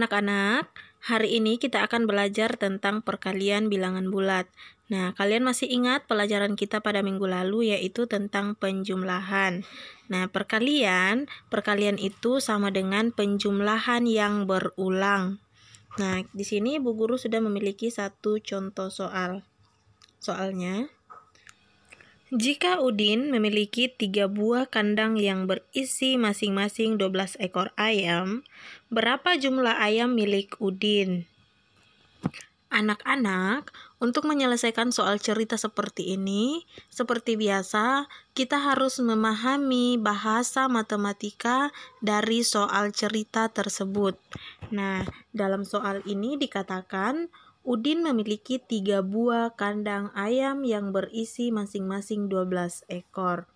anak-anak, hari ini kita akan belajar tentang perkalian bilangan bulat. Nah, kalian masih ingat pelajaran kita pada minggu lalu yaitu tentang penjumlahan. Nah, perkalian, perkalian itu sama dengan penjumlahan yang berulang. Nah, di sini Bu Guru sudah memiliki satu contoh soal. Soalnya jika Udin memiliki tiga buah kandang yang berisi masing-masing 12 ekor ayam, berapa jumlah ayam milik Udin? Anak-anak, untuk menyelesaikan soal cerita seperti ini, seperti biasa, kita harus memahami bahasa matematika dari soal cerita tersebut. Nah, dalam soal ini dikatakan Udin memiliki tiga buah kandang ayam yang berisi masing-masing 12 ekor.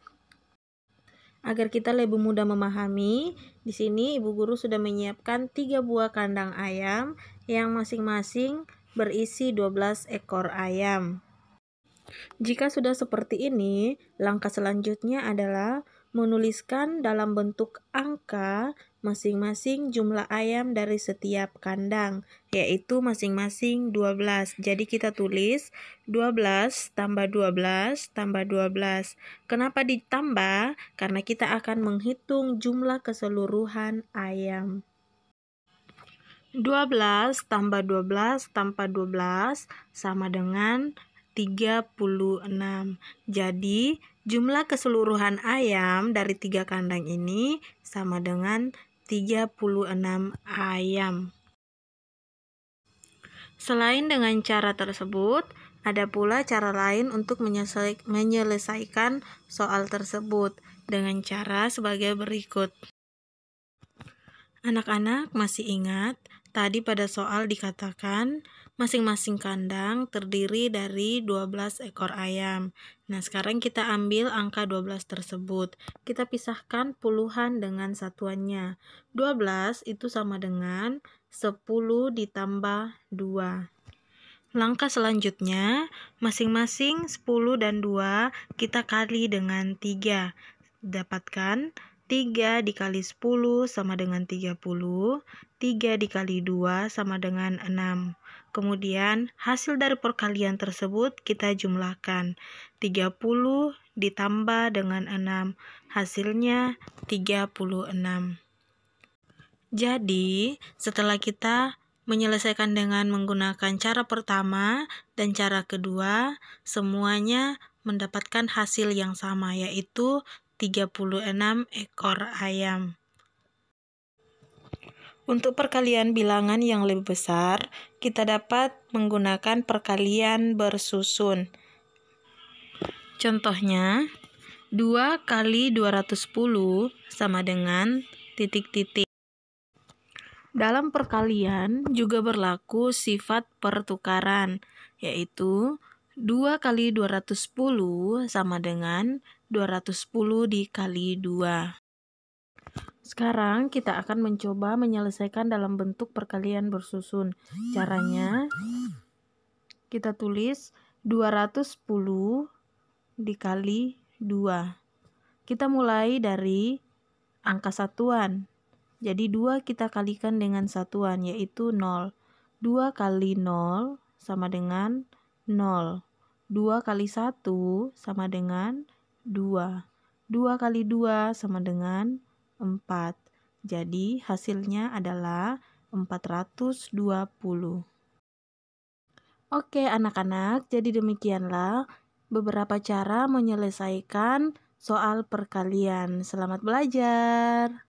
Agar kita lebih mudah memahami, di sini ibu guru sudah menyiapkan tiga buah kandang ayam yang masing-masing berisi 12 ekor ayam. Jika sudah seperti ini, langkah selanjutnya adalah menuliskan dalam bentuk angka masing-masing jumlah ayam dari setiap kandang, yaitu masing-masing 12. Jadi kita tulis 12 tambah 12 tambah 12. Kenapa ditambah? Karena kita akan menghitung jumlah keseluruhan ayam. 12 tambah 12 tambah 12 sama dengan 36. Jadi, jumlah keseluruhan ayam dari tiga kandang ini sama dengan 36 ayam. Selain dengan cara tersebut, ada pula cara lain untuk menyelesaikan soal tersebut dengan cara sebagai berikut. Anak-anak masih ingat tadi pada soal dikatakan Masing-masing kandang terdiri dari 12 ekor ayam. Nah, sekarang kita ambil angka 12 tersebut. Kita pisahkan puluhan dengan satuannya. 12 itu sama dengan 10 ditambah 2. Langkah selanjutnya, masing-masing 10 dan 2 kita kali dengan 3. Dapatkan 3 dikali 10 sama dengan 30, 3 dikali 2 sama dengan 6. Kemudian hasil dari perkalian tersebut kita jumlahkan. 30 ditambah dengan 6, hasilnya 36. Jadi, setelah kita menyelesaikan dengan menggunakan cara pertama dan cara kedua, semuanya mendapatkan hasil yang sama yaitu 36 ekor ayam. Untuk perkalian bilangan yang lebih besar, kita dapat menggunakan perkalian bersusun. Contohnya, 2 kali 210 sama dengan titik-titik. Dalam perkalian juga berlaku sifat pertukaran, yaitu 2 kali 210 sama dengan 210 dikali 2. Sekarang kita akan mencoba menyelesaikan dalam bentuk perkalian bersusun. Caranya kita tulis 210 dikali 2. Kita mulai dari angka satuan. Jadi 2 kita kalikan dengan satuan yaitu 0. 2 kali 0 sama dengan 0. 0. 2 kali 1 sama dengan 2. 2 kali 2 sama dengan 4. Jadi hasilnya adalah 420. Oke anak-anak, jadi demikianlah beberapa cara menyelesaikan soal perkalian. Selamat belajar!